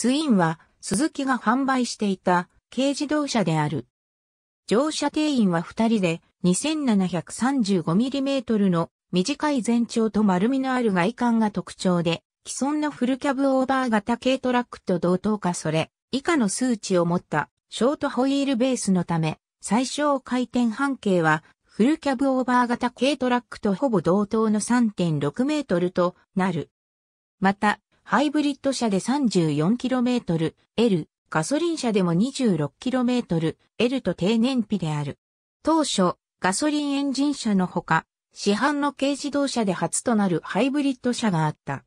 ツインは、鈴木が販売していた軽自動車である。乗車定員は2人で 2735mm の短い全長と丸みのある外観が特徴で、既存のフルキャブオーバー型軽トラックと同等化され、以下の数値を持ったショートホイールベースのため、最小回転半径はフルキャブオーバー型軽トラックとほぼ同等の3.6メートルとなる。また、ハイブリッド車で 34km、L、ガソリン車でも 26km、L と低燃費である。当初、ガソリンエンジン車のほか、市販の軽自動車で初となるハイブリッド車があった。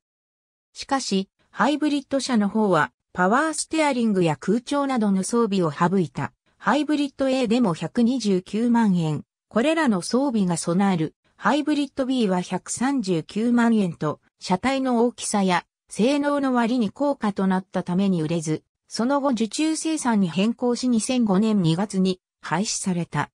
しかし、ハイブリッド車の方は、パワーステアリングや空調などの装備を省いた。ハイブリッド A でも129万円。これらの装備が備える。ハイブリッド B は139万円と、車体の大きさや性能の割に高価となったために売れず、その後受注生産に変更し2005年2月に廃止された。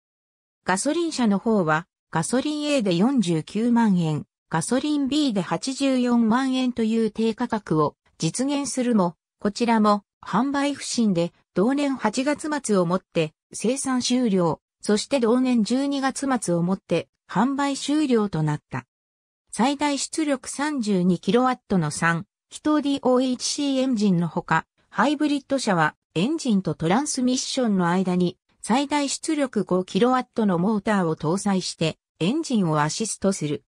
ガソリン車の方は、ガソリン A で49万円、ガソリン B で84万円という低価格を実現するも、こちらも販売不振で同年8月末をもって生産終了、そして同年12月末をもって販売終了となった。最大出力 32kW の3、人 DOHC エンジンのほか、ハイブリッド車はエンジンとトランスミッションの間に最大出力 5kW のモーターを搭載してエンジンをアシストする。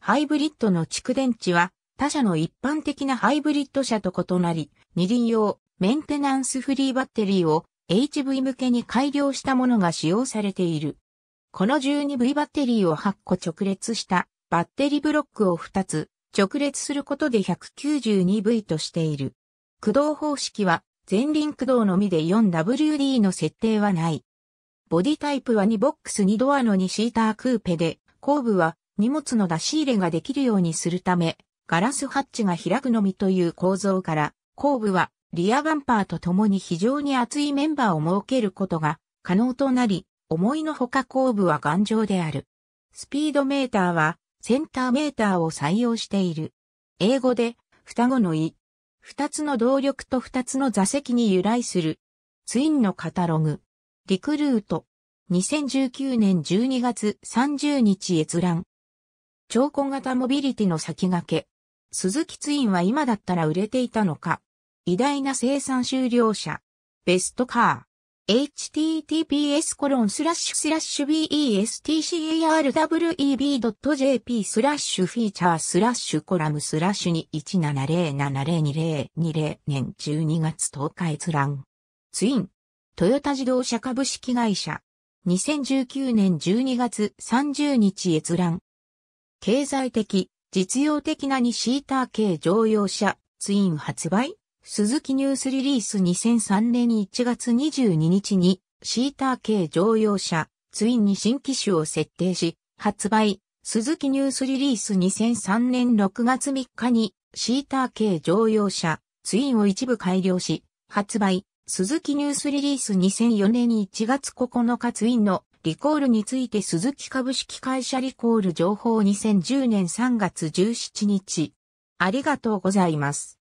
ハイブリッドの蓄電池は他社の一般的なハイブリッド車と異なり、二輪用メンテナンスフリーバッテリーを HV 向けに改良したものが使用されている。この 12V バッテリーを8個直列したバッテリーブロックを2つ直列することで 192V としている。駆動方式は前輪駆動のみで 4WD の設定はない。ボディタイプは2ボックス2ドアの2シータークーペで、後部は荷物の出し入れができるようにするため、ガラスハッチが開くのみという構造から、後部はリアバンパーと共に非常に厚いメンバーを設けることが可能となり、思いのほか後部は頑丈である。スピードメーターはセンターメーターを採用している。英語で、双子の意。二つの動力と二つの座席に由来する。ツインのカタログ。リクルート。2019年12月30日閲覧。超小型モビリティの先駆け。鈴木ツインは今だったら売れていたのか。偉大な生産終了者。ベストカー。https コロンスラッシュスラッシュ bestcarweb.jp スラッシュフィーチャースラッシュコラムスラッシュ2 1 7 0 7 0 2 0 2 0年12月10日閲覧。ツイン。トヨタ自動車株式会社。2019年12月30日閲覧。経済的、実用的な2シーター系乗用車、ツイン発売鈴木ニュースリリース2003年1月22日に、シーター系乗用車、ツインに新機種を設定し、発売、鈴木ニュースリリース2003年6月3日に、シーター系乗用車、ツインを一部改良し、発売、鈴木ニュースリリース2004年1月9日ツインのリコールについて鈴木株式会社リコール情報2010年3月17日。ありがとうございます。